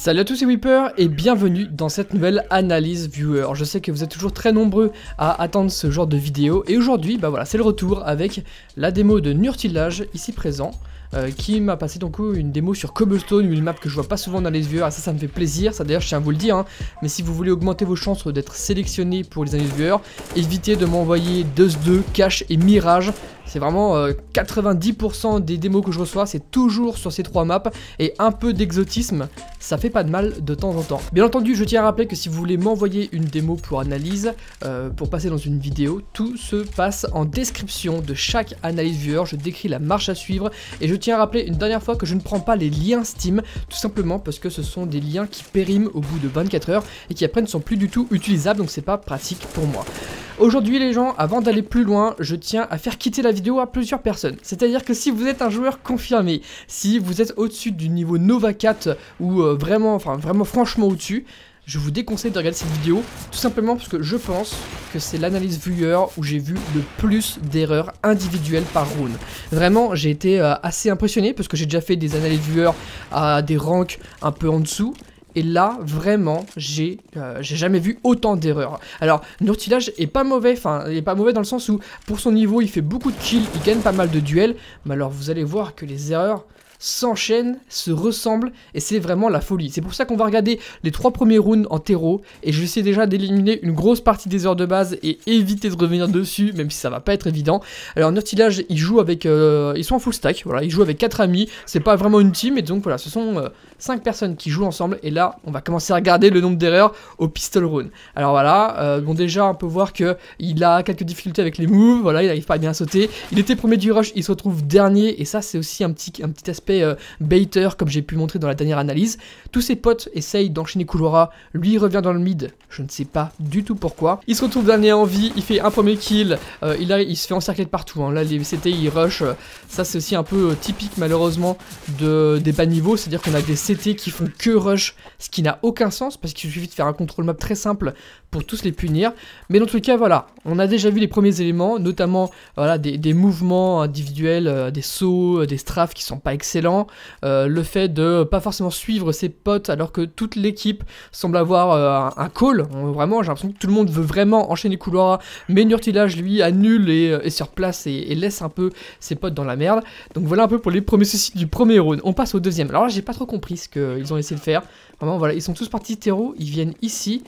Salut à tous les Weepers et bienvenue dans cette nouvelle analyse viewer. Je sais que vous êtes toujours très nombreux à attendre ce genre de vidéo et aujourd'hui, bah voilà, c'est le retour avec la démo de Nurtilage ici présent. Euh, qui m'a passé donc euh, une démo sur Cobblestone, une map que je vois pas souvent dans les viewers, ah, ça, ça me fait plaisir. Ça, d'ailleurs, je tiens à vous le dire. Hein. Mais si vous voulez augmenter vos chances d'être sélectionné pour les années viewers, évitez de m'envoyer dust 2 Cache et Mirage. C'est vraiment 90% euh, des démos que je reçois, c'est toujours sur ces trois maps et un peu d'exotisme, ça fait pas de mal de temps en temps. Bien entendu, je tiens à rappeler que si vous voulez m'envoyer une démo pour analyse, pour passer dans une vidéo, tout se passe en description de chaque analyse viewer. Je décris la marche à suivre et je je tiens à rappeler une dernière fois que je ne prends pas les liens Steam, tout simplement parce que ce sont des liens qui périment au bout de 24 heures et qui après ne sont plus du tout utilisables, donc c'est pas pratique pour moi. Aujourd'hui les gens, avant d'aller plus loin, je tiens à faire quitter la vidéo à plusieurs personnes. C'est-à-dire que si vous êtes un joueur confirmé, si vous êtes au-dessus du niveau Nova 4 ou euh, vraiment, enfin vraiment franchement au-dessus, je vous déconseille de regarder cette vidéo, tout simplement parce que je pense que c'est l'analyse viewer où j'ai vu le plus d'erreurs individuelles par round. Vraiment, j'ai été euh, assez impressionné parce que j'ai déjà fait des analyses viewer à des ranks un peu en dessous. Et là, vraiment, euh, j'ai jamais vu autant d'erreurs. Alors, Nurtilage est pas mauvais, enfin, il est pas mauvais dans le sens où, pour son niveau, il fait beaucoup de kills, il gagne pas mal de duels. Mais alors, vous allez voir que les erreurs, s'enchaînent, se ressemblent, et c'est vraiment la folie. C'est pour ça qu'on va regarder les trois premiers rounds en terreau, et je déjà d'éliminer une grosse partie des heures de base et éviter de revenir dessus, même si ça va pas être évident. Alors Nurtillage il ils jouent avec, euh, ils sont en full stack, voilà, ils jouent avec quatre amis, c'est pas vraiment une team, et donc voilà, ce sont euh, cinq personnes qui jouent ensemble, et là, on va commencer à regarder le nombre d'erreurs au pistol round. Alors voilà, euh, bon déjà, on peut voir que il a quelques difficultés avec les moves, voilà, il arrive pas à bien sauter. Il était premier du rush, il se retrouve dernier, et ça, c'est aussi un petit, un petit aspect euh, baiter, comme j'ai pu montrer dans la dernière analyse. Tous ses potes essayent d'enchaîner Kulora, lui revient dans le mid, je ne sais pas du tout pourquoi. Il se retrouve dernier en vie, il fait un premier kill, euh, il, a, il se fait encercler de partout, hein. là les CT ils rush, ça c'est aussi un peu euh, typique malheureusement de, des bas niveaux, c'est-à-dire qu'on a des CT qui font que rush, ce qui n'a aucun sens, parce qu'il suffit de faire un contrôle map très simple pour tous les punir. Mais dans tous les cas, voilà, on a déjà vu les premiers éléments, notamment voilà, des, mouvements individuels, euh, des sauts, euh, des strafes qui sont pas excellents, euh, le fait de pas forcément suivre ses potes alors que toute l'équipe semble avoir un, call. vraiment, j'ai l'impression que tout le monde veut vraiment enchaîner les couloirs mais Nurtilage lui annule et, et sur place et, laisse un peu ses potes dans la merde. Donc voilà un peu pour les premiers soucis du premier round. On passe au deuxième. Alors là, j'ai pas trop compris ce qu'ils ont essayé de faire. Vraiment, voilà, ils sont tous partis terreau, ils viennent ici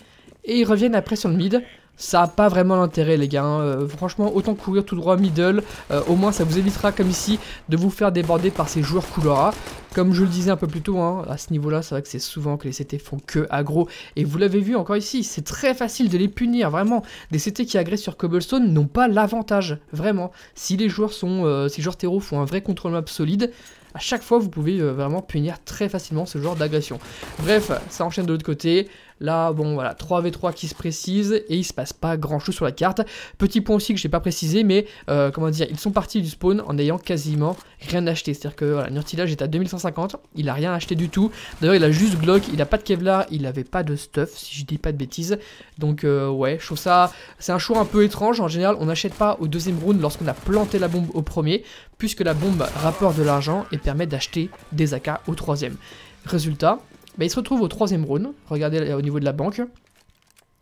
et ils reviennent après sur le mid. Ça n'a pas vraiment l'intérêt les gars, hein. euh, franchement autant courir tout droit middle, euh, au moins ça vous évitera comme ici de vous faire déborder par ces joueurs couloirs. Comme je le disais un peu plus tôt, hein, à ce niveau là c'est vrai que c'est souvent que les CT font que aggro, et vous l'avez vu encore ici, c'est très facile de les punir, vraiment, des CT qui agressent sur Cobblestone n'ont pas l'avantage, vraiment. Si les joueurs sont, euh, si les joueurs terreaux font un vrai contrôle map solide, à chaque fois vous pouvez vraiment punir très facilement ce genre d'agression. Bref, ça enchaîne de l'autre côté, Là, bon, voilà, 3v3 qui se précise et il se passe pas grand chose sur la carte. Petit point aussi que j'ai pas précisé, mais euh, comment dire, ils sont partis du spawn en n'ayant quasiment rien acheté. C'est-à-dire que voilà, Nurtilage est à 2150, il a rien acheté du tout. D'ailleurs, il a juste Glock, il a pas de Kevlar, il avait pas de stuff, si je dis pas de bêtises. Donc, euh, ouais, je trouve ça, c'est un choix un peu étrange. En général, on n'achète pas au deuxième round lorsqu'on a planté la bombe au premier, puisque la bombe rapporte de l'argent et permet d'acheter des AK au troisième. Résultat, bah, il se retrouve au troisième round, regardez euh, au niveau de la banque,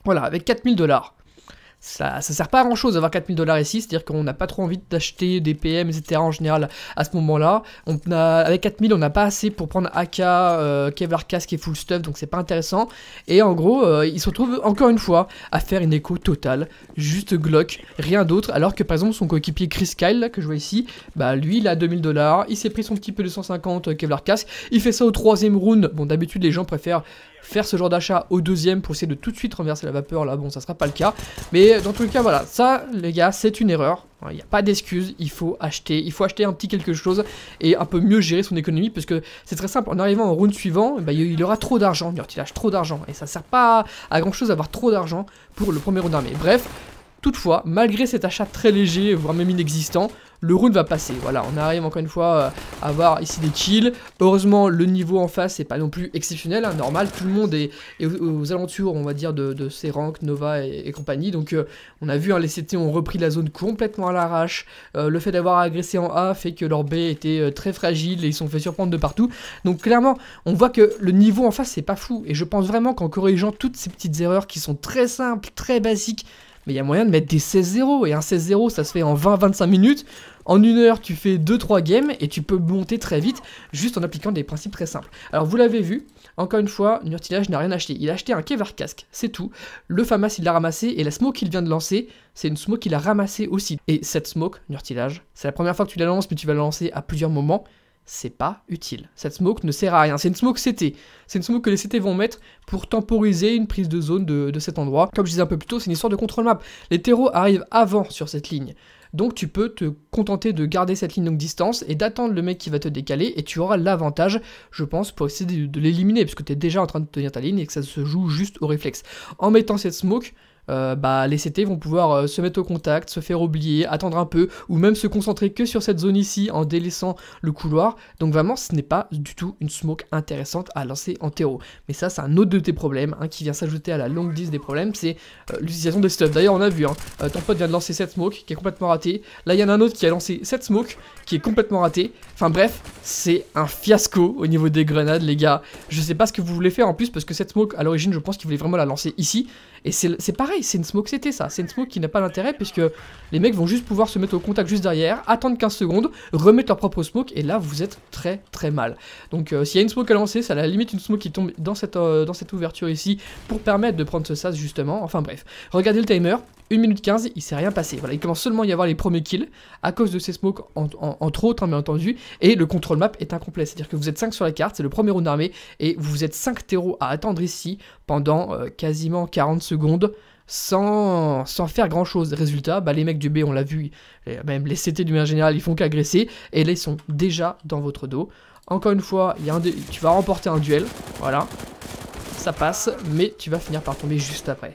voilà, avec 4000 dollars ça, ça sert pas à grand chose d'avoir 4000 dollars ici, c'est-à-dire qu'on n'a pas trop envie d'acheter des PM, etc. en général à ce moment-là. On avec 4000, on n'a pas assez pour prendre AK, euh, Kevlar Casque et Full Stuff, donc c'est pas intéressant. Et en gros, euh, il se retrouve, encore une fois à faire une écho totale, juste Glock, rien d'autre. Alors que par exemple, son coéquipier Chris Kyle, que je vois ici, bah lui, il a 2000 dollars, il s'est pris son petit peu de 150 euh, Kevlar Casque, il fait ça au troisième round. Bon, d'habitude, les gens préfèrent faire ce genre d'achat au deuxième pour essayer de tout de suite renverser la vapeur. Là, bon, ça sera pas le cas. Mais dans tous les cas, voilà. Ça, les gars, c'est une erreur. Il n'y a pas d'excuse, il faut acheter, il faut acheter un petit quelque chose et un peu mieux gérer son économie parce que c'est très simple, en arrivant au round suivant, eh ben, il aura trop d'argent, il lâche trop d'argent et ça sert pas à grand chose d'avoir trop d'argent pour le premier round d'armée. Bref, toutefois, malgré cet achat très léger, voire même inexistant, le round va passer. Voilà, on arrive encore une fois euh, à avoir ici des kills. Heureusement, le niveau en face n'est pas non plus exceptionnel, hein, normal. Tout le monde est, aux, alentours, on va dire, de, ses ranks, Nova et, compagnie. Donc, euh, on a vu, hein, les CT ont repris la zone complètement à l'arrache. Euh, le fait d'avoir agressé en A fait que leur B était très fragile et ils sont fait surprendre de partout. Donc, clairement, on voit que le niveau en face, c'est pas fou. Et je pense vraiment qu'en corrigeant toutes ces petites erreurs qui sont très simples, très basiques, mais il y a moyen de mettre des 16-0. Et un 16-0, ça se fait en 20-25 minutes. En une heure, tu fais 2-3 games et tu peux monter très vite juste en appliquant des principes très simples. Alors, vous l'avez vu, encore une fois, Nurtilage n'a rien acheté. Il a acheté un Kevar Casque, c'est tout. Le Famas, il l'a ramassé et la smoke qu'il vient de lancer, c'est une smoke qu'il a ramassée aussi. Et cette smoke, Nurtilage, c'est la première fois que tu la lances, mais tu vas la lancer à plusieurs moments c'est pas utile. Cette smoke ne sert à rien. C'est une smoke CT. C'est une smoke que les CT vont mettre pour temporiser une prise de zone de, cet endroit. Comme je disais un peu plus tôt, c'est une histoire de contrôle map. Les terreaux arrivent avant sur cette ligne. Donc tu peux te contenter de garder cette ligne longue distance et d'attendre le mec qui va te décaler et tu auras l'avantage, je pense, pour essayer de, de l'éliminer puisque tu es déjà en train de tenir ta ligne et que ça se joue juste au réflexe. En mettant cette smoke, euh, bah, les CT vont pouvoir euh, se mettre au contact, se faire oublier, attendre un peu, ou même se concentrer que sur cette zone ici en délaissant le couloir. Donc vraiment, ce n'est pas du tout une smoke intéressante à lancer en terreau. Mais ça, c'est un autre de tes problèmes hein, qui vient s'ajouter à la longue liste des problèmes, c'est euh, l'utilisation des stuff. D'ailleurs, on a vu, hein, ton pote vient de lancer cette smoke qui est complètement ratée. Là, il y en a un autre qui a lancé cette smoke qui est complètement ratée. Enfin bref, c'est un fiasco au niveau des grenades, les gars. Je sais pas ce que vous voulez faire en plus, parce que cette smoke, à l'origine, je pense qu'il voulait vraiment la lancer ici. Et c'est pareil c'est une smoke c'était ça. C'est une smoke qui n'a pas d'intérêt puisque les mecs vont juste pouvoir se mettre au contact juste derrière, attendre 15 secondes, remettre leur propre smoke et là vous êtes très très mal. Donc euh, s'il y a une smoke à lancer, ça la limite une smoke qui tombe dans cette, euh, dans cette ouverture ici pour permettre de prendre ce sas justement. Enfin bref, regardez le timer, 1 minute 15, il s'est rien passé. Voilà, il commence seulement à y avoir les premiers kills à cause de ces smokes, entre autres, hein, bien entendu. Et le contrôle map est incomplet, c'est-à-dire que vous êtes 5 sur la carte, c'est le premier round d'armée, et vous êtes 5 terreaux à attendre ici pendant euh, quasiment 40 secondes. Sans, faire grand chose. Résultat, bah, les mecs du B, on l'a vu, même les CT du manière Général, ils font qu'agresser, et là, ils sont déjà dans votre dos. Encore une fois, tu vas remporter un duel, voilà, ça passe, mais tu vas finir par tomber juste après.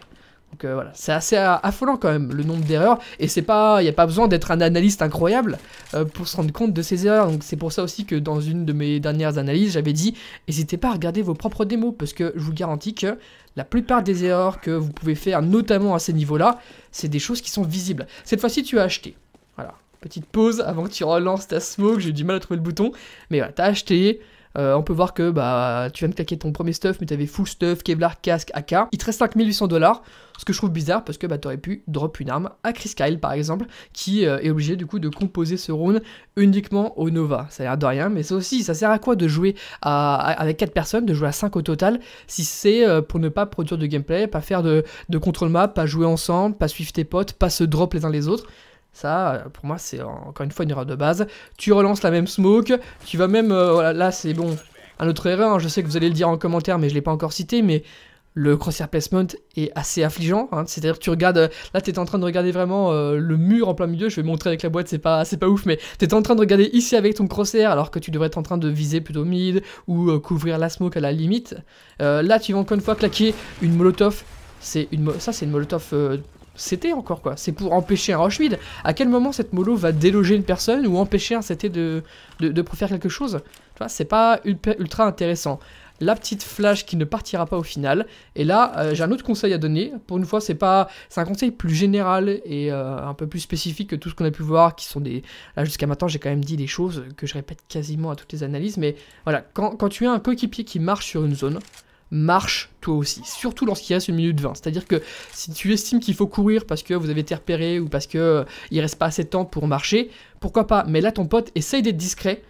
Donc euh, voilà, c'est assez affolant quand même le nombre d'erreurs et c'est pas, il n'y a pas besoin d'être un analyste incroyable euh, pour se rendre compte de ces erreurs. Donc c'est pour ça aussi que dans une de mes dernières analyses, j'avais dit, n'hésitez pas à regarder vos propres démos parce que je vous garantis que la plupart des erreurs que vous pouvez faire, notamment à ces niveaux-là, c'est des choses qui sont visibles. Cette fois-ci, tu as acheté. Voilà, petite pause avant que tu relances ta smoke, j'ai du mal à trouver le bouton, mais voilà, as acheté. Euh, on peut voir que bah, tu viens de claquer ton premier stuff, mais tu avais full stuff, Kevlar, casque, AK. Il te reste 5800 dollars, ce que je trouve bizarre parce que bah, tu aurais pu drop une arme à Chris Kyle par exemple, qui euh, est obligé du coup de composer ce round uniquement au Nova. Ça a l'air de rien, mais ça aussi, ça sert à quoi de jouer avec 4 personnes, de jouer à 5 au total, si c'est euh, pour ne pas produire de gameplay, pas faire de, de contrôle map, pas jouer ensemble, pas suivre tes potes, pas se drop les uns les autres. Ça, pour moi, c'est encore une fois une erreur de base. Tu relances la même smoke, tu vas même... Euh, voilà, là, c'est bon. Un autre erreur, hein, je sais que vous allez le dire en commentaire, mais je ne l'ai pas encore cité, mais le crosshair placement est assez affligeant. Hein. C'est-à-dire que tu regardes, euh, là tu es en train de regarder vraiment euh, le mur en plein milieu. Je vais montrer avec la boîte, c'est pas, pas ouf, mais tu es en train de regarder ici avec ton crosshair alors que tu devrais être en train de viser plutôt mid ou couvrir la smoke à la limite. là tu vas encore une fois claquer une molotov. ça c'est une molotov c'était encore quoi. C'est pour empêcher un rush vide. À quel moment cette mollo va déloger une personne ou empêcher un CT de, de, faire quelque chose Tu vois, c'est pas ultra intéressant. La petite flash qui ne partira pas au final. Et là, euh, j'ai un autre conseil à donner. Pour une fois, c'est pas, c'est un conseil plus général et euh, un peu plus spécifique que tout ce qu'on a pu voir, qui sont des. Là jusqu'à maintenant, j'ai quand même dit des choses que je répète quasiment à toutes les analyses, mais voilà. Quand, quand tu as un coéquipier qui marche sur une zone, marche toi aussi, surtout lorsqu'il reste une minute 20. C'est-à-dire que si tu estimes qu'il faut courir parce que vous avez été repéré ou parce que euh, il reste pas assez de temps pour marcher, pourquoi pas Mais là, ton pote, essaye d'être discret.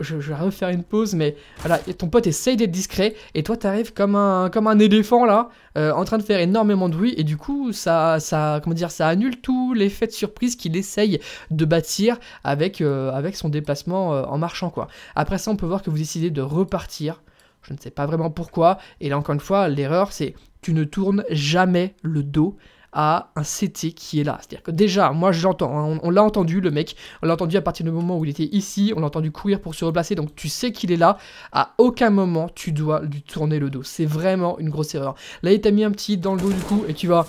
je, vais refaire une pause, mais voilà, et ton pote essaye d'être discret, et toi arrives comme un, comme un éléphant là, euh, en train de faire énormément de bruit, et du coup, ça, ça, comment dire, ça annule tout l'effet de surprise qu'il essaye de bâtir avec, euh, avec son déplacement en marchant quoi. Après ça, on peut voir que vous décidez de repartir je ne sais pas vraiment pourquoi. Et là, encore une fois, l'erreur, c'est tu ne tournes jamais le dos à un CT qui est là. C'est-à-dire que déjà, moi j'entends, hein. on, l'a entendu le mec, on l'a entendu à partir du moment où il était ici, on l'a entendu courir pour se replacer, donc tu sais qu'il est là, à aucun moment tu dois lui tourner le dos. C'est vraiment une grosse erreur. Là il t'a mis un petit dans le dos du coup et tu vas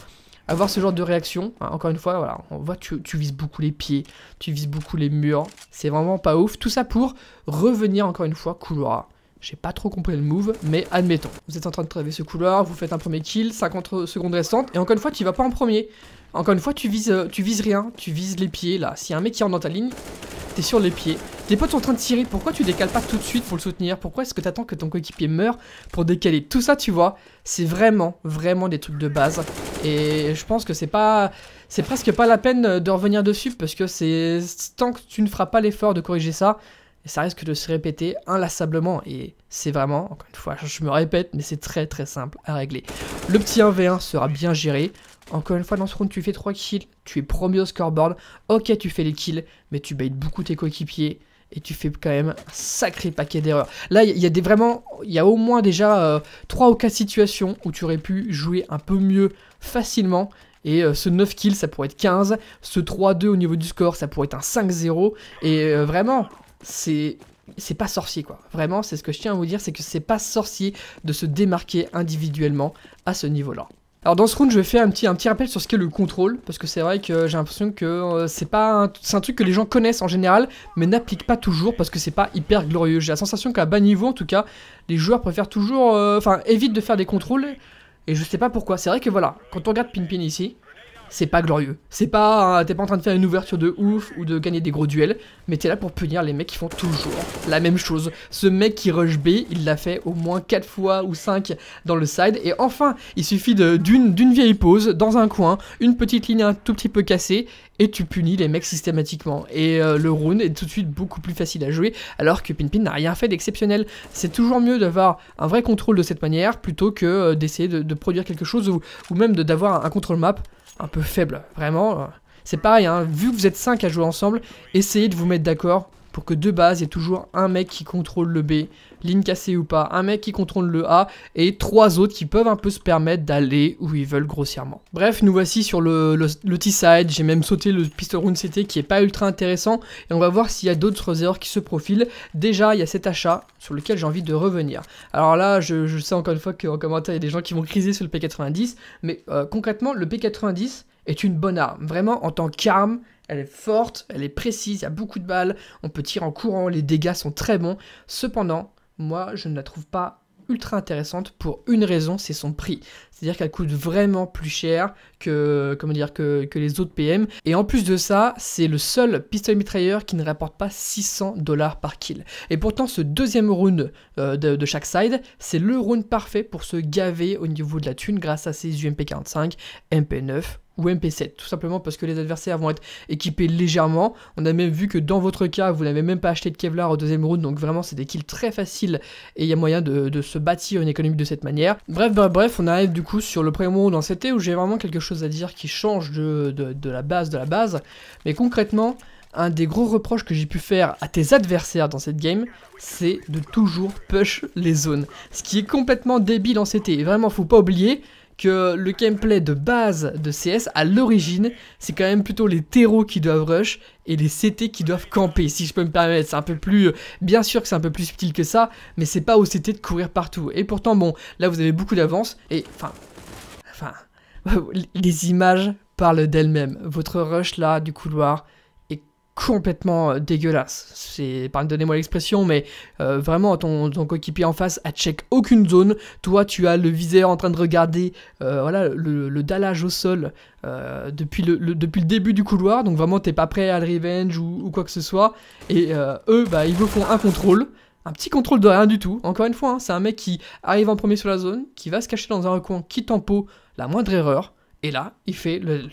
avoir ce genre de réaction. Hein. encore une fois, voilà, on voit tu, tu vises beaucoup les pieds, tu vises beaucoup les murs, c'est vraiment pas ouf. Tout ça pour revenir encore une fois couloir. J'ai pas trop compris le move, mais admettons. Vous êtes en train de traverser ce couloir, vous faites un premier kill, 50 secondes restantes, et encore une fois, tu vas pas en premier. Encore une fois, tu vises, euh, tu vises rien, tu vises les pieds, là. S'il y a un mec qui rentre dans ta ligne, t'es sur les pieds. Tes potes sont en train de tirer, pourquoi tu décales pas tout de suite pour le soutenir Pourquoi est-ce que t'attends que ton coéquipier meure pour décaler Tout ça, tu vois, c'est vraiment, vraiment des trucs de base. Et je pense que c'est pas... C'est presque pas la peine de revenir dessus, parce que c'est... Tant que tu ne feras pas l'effort de corriger ça, et ça risque de se répéter inlassablement. Et c'est vraiment, encore une fois, je me répète, mais c'est très très simple à régler. Le petit 1v1 sera bien géré. Encore une fois, dans ce round, tu fais 3 kills, tu es premier au scoreboard. Ok, tu fais les kills, mais tu baites beaucoup tes coéquipiers et tu fais quand même un sacré paquet d'erreurs. Là, il y a des vraiment, il y a au moins déjà 3 euh, ou 4 situations où tu aurais pu jouer un peu mieux facilement. Et euh, ce 9 kills, ça pourrait être 15. Ce 3-2 au niveau du score, ça pourrait être un 5-0. Et euh, vraiment, c'est c'est pas sorcier quoi. Vraiment, c'est ce que je tiens à vous dire, c'est que c'est pas sorcier de se démarquer individuellement à ce niveau-là. Alors dans ce round, je vais faire un petit, un petit rappel sur ce qu'est le contrôle, parce que c'est vrai que j'ai l'impression que euh, c'est pas un, un truc que les gens connaissent en général, mais n'appliquent pas toujours, parce que c'est pas hyper glorieux. J'ai la sensation qu'à bas niveau, en tout cas, les joueurs préfèrent toujours, euh, enfin, évitent de faire des contrôles, et je sais pas pourquoi. C'est vrai que voilà, quand on regarde Pinpin ici, c'est pas glorieux. C'est pas, t'es pas en train de faire une ouverture de ouf ou de gagner des gros duels, mais t'es là pour punir les mecs qui font toujours la même chose. Ce mec qui rush B, il l'a fait au moins 4 fois ou 5 dans le side, et enfin, il suffit d'une vieille pause, dans un coin, une petite ligne un tout petit peu cassée, et tu punis les mecs systématiquement. Et euh, le round est tout de suite beaucoup plus facile à jouer, alors que Pinpin n'a rien fait d'exceptionnel. C'est toujours mieux d'avoir un vrai contrôle de cette manière, plutôt que euh, d'essayer de, produire quelque chose, ou, même d'avoir un contrôle map un peu faible, vraiment. C'est pareil, hein. vu que vous êtes 5 à jouer ensemble, essayez de vous mettre d'accord pour que de base, il y ait toujours un mec qui contrôle le B, ligne cassée ou pas, un mec qui contrôle le A et trois autres qui peuvent un peu se permettre d'aller où ils veulent grossièrement. Bref, nous voici sur le, le, T-side, j'ai même sauté le pistol round CT qui est pas ultra intéressant et on va voir s'il y a d'autres erreurs qui se profilent. Déjà, il y a cet achat sur lequel j'ai envie de revenir. Alors là, je, sais encore une fois qu'en commentaire, il y a des gens qui vont criser sur le P90, mais euh, concrètement, le P90 est une bonne arme. Vraiment, en tant qu'arme, elle est forte, elle est précise, il y a beaucoup de balles, on peut tirer en courant, les dégâts sont très bons. Cependant, moi je ne la trouve pas ultra intéressante pour une raison, c'est son prix. C'est-à-dire qu'elle coûte vraiment plus cher que, comment dire, que, les autres PM. Et en plus de ça, c'est le seul pistolet mitrailleur qui ne rapporte pas 600 dollars par kill. Et pourtant, ce deuxième round euh, de, de, chaque side, c'est le round parfait pour se gaver au niveau de la thune grâce à ses UMP45, MP9 ou MP7, tout simplement parce que les adversaires vont être équipés légèrement. On a même vu que dans votre cas, vous n'avez même pas acheté de Kevlar au deuxième round, donc vraiment c'est des kills très faciles et il y a moyen de, se bâtir une économie de cette manière. Bref, bref, bref, on arrive du coup sur le premier round en CT où j'ai vraiment quelque chose à dire qui change de, de, de la base de la base, mais concrètement un des gros reproches que j'ai pu faire à tes adversaires dans cette game, c'est de toujours push les zones. Ce qui est complètement débile en CT. Et vraiment, faut pas oublier, que le gameplay de base de CS, à l'origine, c'est quand même plutôt les terreaux qui doivent rush et les CT qui doivent camper, si je peux me permettre. C'est un peu plus... Bien sûr que c'est un peu plus subtil que ça, mais c'est pas aux CT de courir partout. Et pourtant, bon, là, vous avez beaucoup d'avance, et... Enfin... Enfin... Les images parlent d'elles-mêmes. Votre rush, là, du couloir complètement euh, dégueulasse. C'est, pardonnez-moi l'expression, mais euh, vraiment, ton, coéquipier en face a check aucune zone. Toi, tu as le viseur en train de regarder euh, voilà, le, dallage au sol depuis, le, depuis le début du couloir. Donc vraiment, t'es pas prêt à le revenge ou, quoi que ce soit. Et eux, bah, ils vous font un contrôle. Un petit contrôle de rien du tout. Encore une fois, hein, c'est un mec qui arrive en premier sur la zone, qui va se cacher dans un recoin, qui tempo la moindre erreur. Et là, il fait le,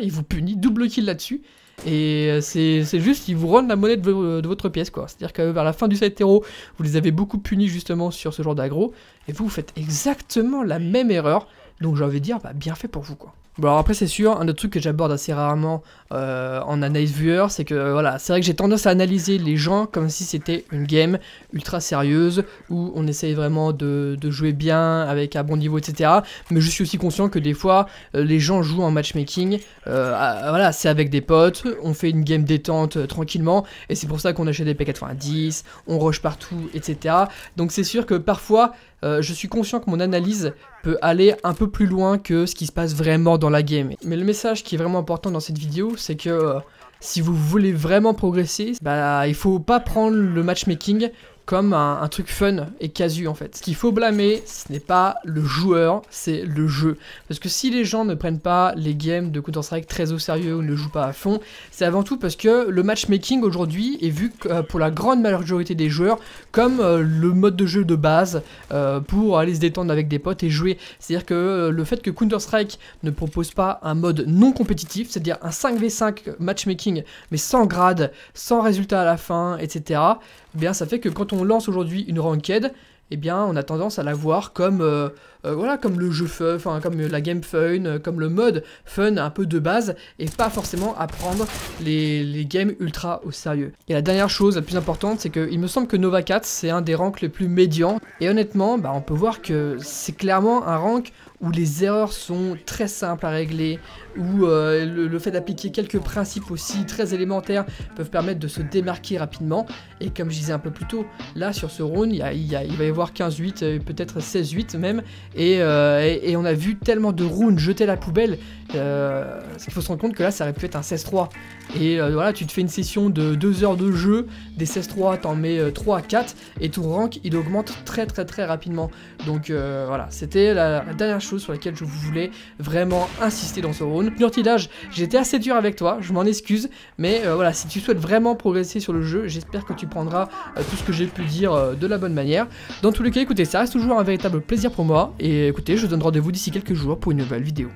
il vous punit, double kill là-dessus. Et euh, c'est juste, qu'ils vous rendent la monnaie de, votre pièce, quoi. C'est-à-dire que vers la fin du héros, vous les avez beaucoup punis justement sur ce genre d'aggro, et vous, vous faites exactement la même erreur. Donc j'ai envie de dire, bah, bien fait pour vous, quoi. Bon bah, alors après c'est sûr, un autre truc que j'aborde assez rarement euh, en analyse viewer, c'est que voilà, c'est vrai que j'ai tendance à analyser les gens comme si c'était une game ultra sérieuse où on essaye vraiment de, jouer bien avec un bon niveau etc. Mais je suis aussi conscient que des fois euh, les gens jouent en matchmaking, euh, voilà c'est avec des potes, on fait une game détente tranquillement et c'est pour ça qu'on achète des P90, on rush partout etc. Donc c'est sûr que parfois je suis conscient que mon analyse peut aller un peu plus loin que ce qui se passe vraiment dans la game. Mais le message qui est vraiment important dans cette vidéo, c'est que euh, si vous voulez vraiment progresser, bah, il faut pas prendre le matchmaking comme un, truc fun et casu en fait. Ce qu'il faut blâmer, ce n'est pas le joueur, c'est le jeu. Parce que si les gens ne prennent pas les games de Counter-Strike très au sérieux ou ne jouent pas à fond, c'est avant tout parce que le matchmaking aujourd'hui est vu euh, pour la grande majorité des joueurs comme euh, le mode de jeu de base euh, pour aller se détendre avec des potes et jouer. C'est-à-dire que le fait que Counter-Strike ne propose pas un mode non compétitif, c'est-à-dire un 5v5 matchmaking mais sans grade, sans résultat à la fin, etc., eh bien ça fait que quand on lance aujourd'hui une ranked, et eh bien, on a tendance à la voir comme, euh, euh, voilà, comme le jeu fun, enfin, comme la game fun, euh, comme le mode fun un peu de base, et pas forcément à prendre les, games ultra au sérieux. Et la dernière chose, la plus importante, c'est qu'il me semble que Nova 4, c'est un des ranks les plus médiants, et honnêtement, bah, on peut voir que c'est clairement un rank où les erreurs sont très simples à régler, où euh, le, fait d'appliquer quelques principes aussi très élémentaires peuvent permettre de se démarquer rapidement. Et comme je disais un peu plus tôt, là sur ce round, il, va y avoir 15-8, euh, peut-être 16-8 même. Euh, et, et, on a vu tellement de rounds jeter la poubelle euh, il faut se rendre compte que là, ça aurait pu être un 16-3. Et euh, voilà, tu te fais une session de 2 heures de jeu, des 16-3, t'en mets 3 euh, à 4, et ton rank, il augmente très très très rapidement. Donc euh, voilà, c'était la, dernière chose sur laquelle je voulais vraiment insister dans ce round. Nurtilage, j'étais assez dur avec toi, je m'en excuse, mais voilà, si tu souhaites vraiment progresser sur le jeu, j'espère que tu prendras tout ce que j'ai pu dire de la bonne manière. Dans tous les cas, écoutez, ça reste toujours un véritable plaisir pour moi, et écoutez, je vous donne rendez-vous d'ici quelques jours pour une nouvelle vidéo.